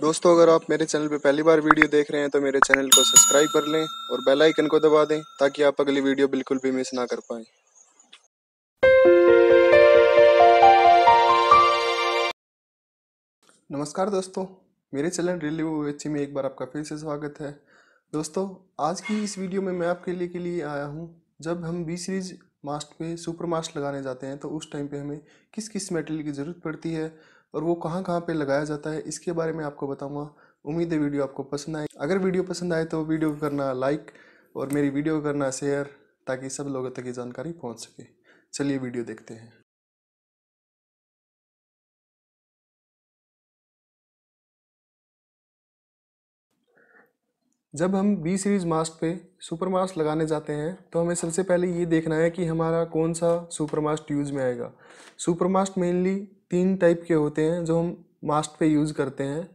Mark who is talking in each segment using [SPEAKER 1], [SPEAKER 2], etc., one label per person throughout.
[SPEAKER 1] दोस्तों अगर आप मेरे चैनल पर पहली बार वीडियो देख रहे हैं तो मेरे चैनल को सब्सक्राइब कर लें और बेल आइकन को दबा दें ताकि आप अगली वीडियो बिल्कुल भी मिस ना कर पाए नमस्कार दोस्तों मेरे चैनल रिव्यू एच में एक बार आपका फिर से स्वागत है दोस्तों आज की इस वीडियो में मैं आपके लिए के लिए आया हूँ जब हम बी सीरीज मास्ट पे सुपर मास्ट लगाने जाते हैं तो उस टाइम पे हमें किस किस मेटेरियल की ज़रूरत पड़ती है और वो कहाँ कहाँ पे लगाया जाता है इसके बारे में आपको बताऊँगा उम्मीद है वीडियो आपको पसंद आए अगर वीडियो पसंद आए तो वीडियो करना लाइक और मेरी वीडियो करना शेयर ताकि सब लोगों तक ये जानकारी पहुँच सके चलिए वीडियो देखते हैं जब हम बी सीरीज मास्क पे सुपर मास्क लगाने जाते हैं तो हमें सबसे पहले ये देखना है कि हमारा कौन सा सुपर मास्क यूज़ में आएगा सुपर मास्क मेनली तीन टाइप के होते हैं जो हम मास्ट पे यूज़ करते हैं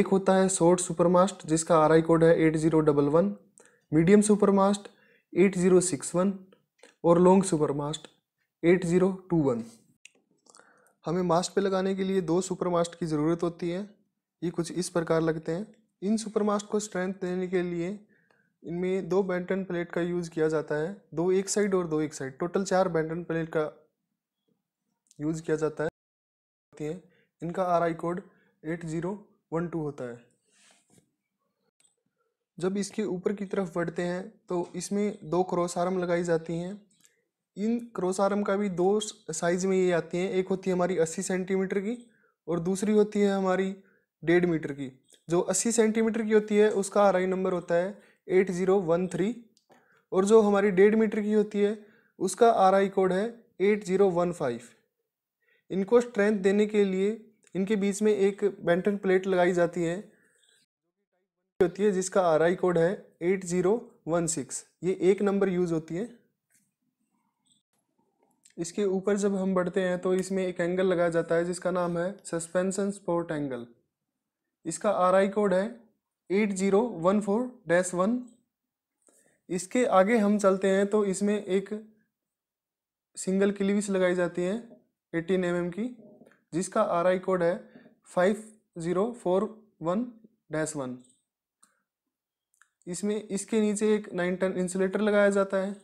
[SPEAKER 1] एक होता है शॉर्ट सुपर मास्ट जिसका आर कोड है eight zero double one medium super mast eight zero six one और long super mast eight zero two one हमें मास्ट पे लगाने के लिए दो सुपर मास्ट की ज़रूरत होती है ये कुछ इस प्रकार लगते हैं इन सुपर मास्ट को स्ट्रेंथ देने के लिए इनमें दो बैंटन प्लेट का यूज़ किया जाता है दो एक साइड और दो एक साइड टोटल चार बैंटन प्लेट का यूज़ किया जाता है सकती हैं इनका R I code eight zero one two होता है जब इसके ऊपर की तरफ बढ़ते हैं तो इसमें दो क्रॉस आर्म लगाई जाती हैं इन क्रॉस आर्म का भी दो साइज़ में ये आती हैं एक होती है हमारी अस्सी सेंटीमीटर की और दूसरी होती है हमारी डेढ़ मीटर की जो अस्सी सेंटीमीटर की होती है उसका आर नंबर होता है एट ज़ीरो वन थ्री और जो हमारी डेढ़ मीटर की होती है उसका आर कोड है एट ज़ीरो वन फाइव इनको स्ट्रेंथ देने के लिए इनके बीच में एक बेंटन प्लेट लगाई जाती है होती है जिसका आर आई कोड है एट ज़ीरो वन सिक्स ये एक नंबर यूज़ होती है इसके ऊपर जब हम बढ़ते हैं तो इसमें एक एंगल लगाया जाता है जिसका नाम है सस्पेंसन स्पोर्ट एंगल इसका आर आई कोड है eight zero one four dash one इसके आगे हम चलते हैं तो इसमें एक सिंगल क्लिविस लगाई जाती है एटीन एम की जिसका आर आई कोड है five zero four one dash one इसमें इसके नीचे एक नाइन टन इंसुलेटर लगाया जाता है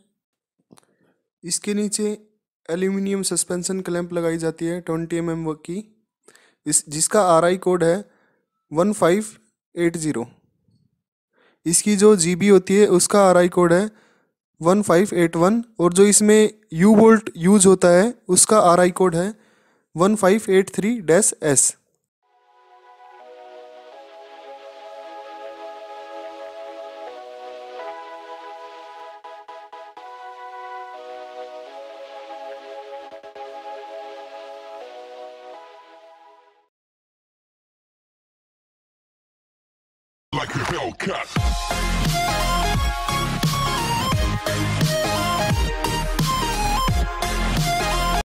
[SPEAKER 1] इसके नीचे एल्यूमिनियम सस्पेंशन क्लैंप लगाई जाती है ट्वेंटी एम एम की इस जिसका आर आई कोड है वन फाइव एट ज़ीरो इसकी जो जी बी होती है उसका आर आई कोड है वन फाइव एट वन और जो इसमें यू वोल्ट यूज होता है उसका आर आई कोड है one five eight three dash S Like a Hellcat.